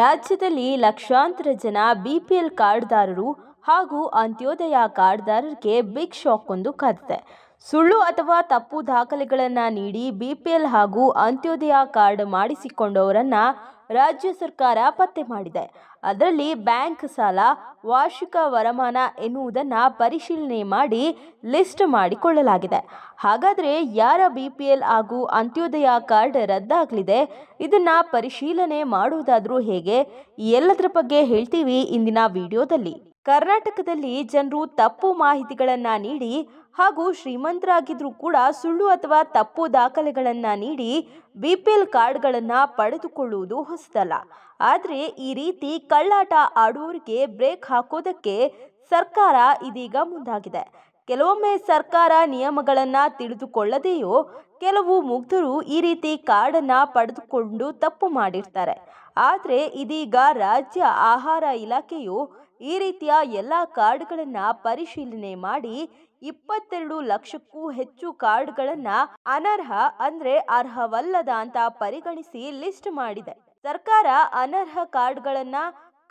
ರಾಜ್ಯದಲ್ಲಿ ಲಕ್ಷಾಂತರ ಜನ ಬಿಪಿಎಲ್ ಕಾರ್ಡ್ದಾರರು ಹಾಗೂ ಅಂತ್ಯೋದಯ ಕಾರ್ಡ್ದಾರರಿಗೆ ಬಿಗ್ ಶಾಕ್ ಒಂದು ಕಾದಿದೆ ಸುಳ್ಳು ಅಥವಾ ತಪ್ಪು ದಾಖಲೆಗಳನ್ನು ನೀಡಿ ಬಿಪಿಎಲ್ ಹಾಗೂ ಅಂತ್ಯೋದಯ ಕಾರ್ಡ್ ಮಾಡಿಸಿಕೊಂಡವರನ್ನು ರಾಜ್ಯ ಸರ್ಕಾರ ಪತ್ತೆ ಮಾಡಿದೆ ಅದರಲ್ಲಿ ಬ್ಯಾಂಕ್ ಸಾಲ ವಾರ್ಷಿಕ ವರಮಾನ ಎನ್ನುವುದನ್ನು ಪರಿಶೀಲನೆ ಮಾಡಿ ಲಿಸ್ಟ್ ಮಾಡಿಕೊಳ್ಳಲಾಗಿದೆ ಹಾಗಾದರೆ ಯಾರ ಬಿ ಪಿ ಎಲ್ ಹಾಗೂ ಅಂತ್ಯೋದಯ ಕಾರ್ಡ್ ರದ್ದಾಗಲಿದೆ ಇದನ್ನು ಪರಿಶೀಲನೆ ಮಾಡುವುದಾದರೂ ಹೇಗೆ ಎಲ್ಲದರ ಬಗ್ಗೆ ಹೇಳ್ತೀವಿ ಇಂದಿನ ವಿಡಿಯೋದಲ್ಲಿ ಕರ್ನಾಟಕದಲ್ಲಿ ಜನರು ತಪ್ಪು ಮಾಹಿತಿಗಳನ್ನು ನೀಡಿ ಹಾಗೂ ಶ್ರೀಮಂತರಾಗಿದ್ದರೂ ಕೂಡ ಸುಳ್ಳು ಅಥವಾ ತಪ್ಪು ದಾಖಲೆಗಳನ್ನು ನೀಡಿ ಬಿ ಪಿ ಎಲ್ ಕಾರ್ಡ್ಗಳನ್ನು ಪಡೆದುಕೊಳ್ಳುವುದು ಹೊಸದಲ್ಲ ಆದರೆ ಈ ರೀತಿ ಕಳ್ಳಾಟ ಆಡುವವರಿಗೆ ಬ್ರೇಕ್ ಹಾಕೋದಕ್ಕೆ ಸರ್ಕಾರ ಇದೀಗ ಮುಂದಾಗಿದೆ ಕೆಲವೊಮ್ಮೆ ಸರ್ಕಾರ ನಿಯಮಗಳನ್ನು ತಿಳಿದುಕೊಳ್ಳದೆಯೋ ಕೆಲವು ಮುಗ್ಧರು ಈ ರೀತಿ ಕಾರ್ಡನ್ನು ಪಡೆದುಕೊಂಡು ತಪ್ಪು ಮಾಡಿರ್ತಾರೆ ಆದರೆ ಇದೀಗ ರಾಜ್ಯ ಆಹಾರ ಇಲಾಖೆಯು ಈ ರೀತಿಯ ಎಲ್ಲ ಕಾರ್ಡ್ಗಳನ್ನು ಪರಿಶೀಲನೆ ಮಾಡಿ ಇಪ್ಪತ್ತೆರಡು ಲಕ್ಷಕ್ಕೂ ಹೆಚ್ಚು ಕಾರ್ಡ್ಗಳನ್ನು ಅನರ್ಹ ಅಂದರೆ ಅರ್ಹವಲ್ಲದ ಅಂತ ಪರಿಗಣಿಸಿ ಲಿಸ್ಟ್ ಮಾಡಿದೆ ಸರ್ಕಾರ ಅನರ್ಹ ಕಾರ್ಡ್ಗಳನ್ನು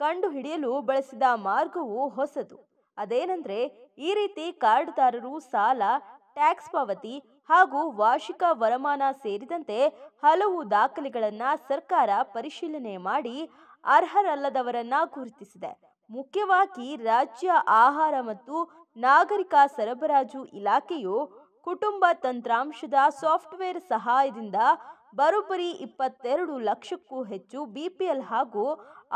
ಕಂಡುಹಿಡಿಯಲು ಬಳಸಿದ ಮಾರ್ಗವು ಹೊಸದು ಅದೇನೆಂದರೆ ಈ ರೀತಿ ಕಾರ್ಡ್ದಾರರು ಸಾಲ ಟ್ಯಾಕ್ಸ್ ಪಾವತಿ ಹಾಗೂ ವಾರ್ಷಿಕ ವರಮಾನ ಸೇರಿದಂತೆ ಹಲವು ದಾಖಲೆಗಳನ್ನು ಸರ್ಕಾರ ಪರಿಶೀಲನೆ ಮಾಡಿ ಅರ್ಹರಲ್ಲದವರನ್ನ ಗುರುತಿಸಿದೆ ಮುಖ್ಯವಾಗಿ ರಾಜ್ಯ ಆಹಾರ ಮತ್ತು ನಾಗರಿಕ ಸರಬರಾಜು ಇಲಾಖೆಯು ಕುಟುಂಬ ತಂತ್ರಾಂಶದ ಸಾಫ್ಟ್ವೇರ್ ಸಹಾಯದಿಂದ ಬರೋಬ್ಬರಿ ಇಪ್ಪತ್ತೆರಡು ಲಕ್ಷಕ್ಕೂ ಹೆಚ್ಚು ಬಿಪಿಎಲ್ ಹಾಗೂ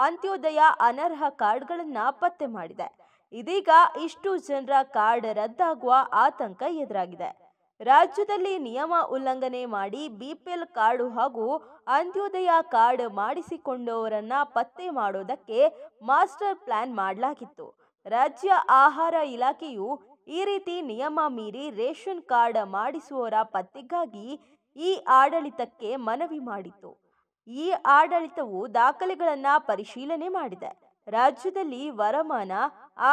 ಅಂತ್ಯೋದಯ ಅನರ್ಹ ಕಾರ್ಡ್ಗಳನ್ನು ಪತ್ತೆ ಮಾಡಿದೆ ಇದೀಗ ಇಷ್ಟು ಜನರ ಕಾರ್ಡ್ ರದ್ದಾಗುವ ಆತಂಕ ಎದುರಾಗಿದೆ ರಾಜ್ಯದಲ್ಲಿ ನಿಯಮ ಉಲ್ಲಂಘನೆ ಮಾಡಿ ಬಿಪಿಎಲ್ ಕಾರ್ಡು ಹಾಗೂ ಅಂತ್ಯೋದಯ ಕಾರ್ಡ್ ಮಾಡಿಸಿಕೊಂಡವರನ್ನ ಪತ್ತೆ ಮಾಡೋದಕ್ಕೆ ಮಾಸ್ಟರ್ ಪ್ಲಾನ್ ಮಾಡಲಾಗಿತ್ತು ರಾಜ್ಯ ಆಹಾರ ಇಲಾಖೆಯು ಈ ರೀತಿ ನಿಯಮ ಮೀರಿ ರೇಷನ್ ಕಾರ್ಡ್ ಮಾಡಿಸುವವರ ಪತ್ತೆಗಾಗಿ ಈ ಆಡಳಿತಕ್ಕೆ ಮನವಿ ಮಾಡಿತ್ತು ಈ ಆಡಳಿತವು ದಾಖಲೆಗಳನ್ನು ಪರಿಶೀಲನೆ ಮಾಡಿದೆ ರಾಜ್ಯದಲ್ಲಿ ವರಮಾನ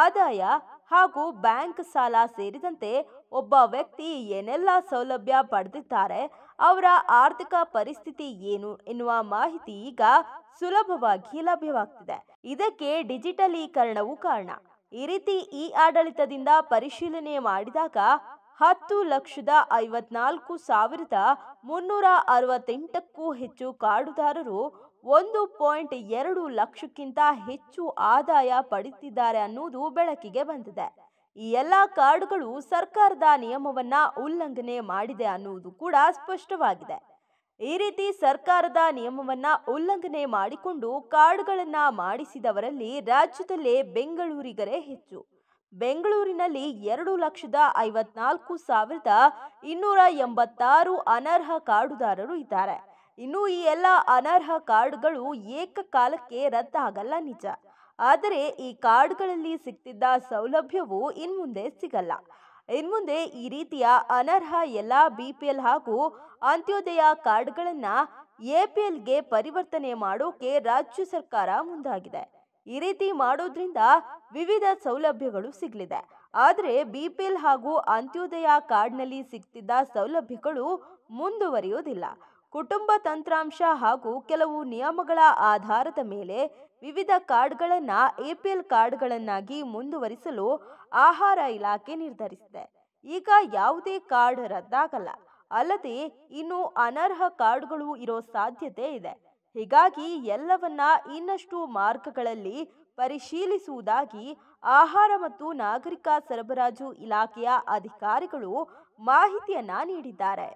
ಆದಾಯ ಹಾಗೂ ಬ್ಯಾಂಕ್ ಸಾಲ ಸೇರಿದಂತೆ ಒಬ್ಬ ವ್ಯಕ್ತಿ ಏನೆಲ್ಲ ಸೌಲಭ್ಯ ಪಡೆದಿದ್ದಾರೆ ಅವರ ಆರ್ಥಿಕ ಪರಿಸ್ಥಿತಿ ಏನು ಎನ್ನುವ ಮಾಹಿತಿ ಈಗ ಸುಲಭವಾಗಿ ಲಭ್ಯವಾಗ್ತಿದೆ ಇದಕ್ಕೆ ಡಿಜಿಟಲೀಕರಣವು ಕಾರಣ ಈ ರೀತಿ ಇ ಆಡಳಿತದಿಂದ ಪರಿಶೀಲನೆ ಮಾಡಿದಾಗ ಹತ್ತು ಲಕ್ಷದ ಐವತ್ನಾಲ್ಕು ಸಾವಿರದ ಮುನ್ನೂರ ಅರವತ್ತೆಂಟಕ್ಕೂ ಹೆಚ್ಚು ಕಾರ್ಡುದಾರರು ಒಂದು ಪಾಯಿಂಟ್ ಎರಡು ಲಕ್ಷಕ್ಕಿಂತ ಹೆಚ್ಚು ಆದಾಯ ಪಡೆಯುತ್ತಿದ್ದಾರೆ ಅನ್ನುವುದು ಬೆಳಕಿಗೆ ಬಂದಿದೆ ಈ ಎಲ್ಲ ಕಾರ್ಡ್ಗಳು ಸರ್ಕಾರದ ನಿಯಮವನ್ನ ಉಲ್ಲಂಘನೆ ಮಾಡಿದೆ ಅನ್ನುವುದು ಕೂಡ ಸ್ಪಷ್ಟವಾಗಿದೆ ಈ ರೀತಿ ಸರ್ಕಾರದ ನಿಯಮವನ್ನ ಉಲ್ಲಂಘನೆ ಮಾಡಿಕೊಂಡು ಕಾರ್ಡ್ಗಳನ್ನ ಮಾಡಿಸಿದವರಲ್ಲಿ ರಾಜ್ಯದಲ್ಲೇ ಬೆಂಗಳೂರಿಗರೇ ಹೆಚ್ಚು ಬೆಂಗಳೂರಿನಲ್ಲಿ ಎರಡು ಲಕ್ಷದ ಐವತ್ನಾಲ್ಕು ಸಾವಿರದ ಇನ್ನೂರ ಎಂಬತ್ತಾರು ಅನರ್ಹ ಕಾರ್ಡುದಾರರು ಇದ್ದಾರೆ ಇನ್ನು ಈ ಎಲ್ಲ ಅನರ್ಹ ಕಾರ್ಡ್ಗಳು ಏಕಕಾಲಕ್ಕೆ ರದ್ದಾಗಲ್ಲ ನಿಜ ಆದರೆ ಈ ಕಾರ್ಡ್ಗಳಲ್ಲಿ ಸಿಗ್ತಿದ್ದ ಸೌಲಭ್ಯವು ಇನ್ಮುಂದೆ ಸಿಗಲ್ಲ ಇನ್ಮುಂದೆ ಈ ರೀತಿಯ ಅನರ್ಹ ಎಲ್ಲ ಬಿ ಪಿ ಎಲ್ ಹಾಗೂ ಅಂತ್ಯೋದಯ ಕಾರ್ಡ್ಗಳನ್ನು ಎ ಪಿ ಎಲ್ಗೆ ಪರಿವರ್ತನೆ ಮಾಡೋಕೆ ರಾಜ್ಯ ಸರ್ಕಾರ ಮುಂದಾಗಿದೆ ಈ ರೀತಿ ಮಾಡೋದ್ರಿಂದ ವಿವಿಧ ಸೌಲಭ್ಯಗಳು ಸಿಗಲಿದೆ ಆದರೆ ಬಿ ಪಿ ಎಲ್ ಹಾಗೂ ಅಂತ್ಯೋದಯ ಕಾರ್ಡ್ನಲ್ಲಿ ಸಿಗ್ತಿದ್ದ ಸೌಲಭ್ಯಗಳು ಮುಂದುವರಿಯೋದಿಲ್ಲ ಕುಟುಂಬ ತಂತ್ರಾಂಶ ಹಾಗೂ ಕೆಲವು ನಿಯಮಗಳ ಆಧಾರದ ಮೇಲೆ ವಿವಿಧ ಕಾರ್ಡ್ಗಳನ್ನು ಎಪಿಎಲ್ ಕಾರ್ಡ್ಗಳನ್ನಾಗಿ ಮುಂದುವರಿಸಲು ಆಹಾರ ಇಲಾಖೆ ನಿರ್ಧರಿಸಿದೆ ಈಗ ಯಾವುದೇ ಕಾರ್ಡ್ ರದ್ದಾಗಲ್ಲ ಅಲ್ಲದೆ ಇನ್ನು ಅನರ್ಹ ಕಾರ್ಡ್ಗಳು ಇರೋ ಸಾಧ್ಯತೆ ಇದೆ ಹೀಗಾಗಿ ಎಲ್ಲವನ್ನ ಇನ್ನಷ್ಟು ಮಾರ್ಗಗಳಲ್ಲಿ ಪರಿಶೀಲಿಸುವುದಾಗಿ ಆಹಾರ ಮತ್ತು ನಾಗರಿಕ ಸರಬರಾಜು ಇಲಾಖೆಯ ಅಧಿಕಾರಿಗಳು ಮಾಹಿತಿಯನ್ನ ನೀಡಿದ್ದಾರೆ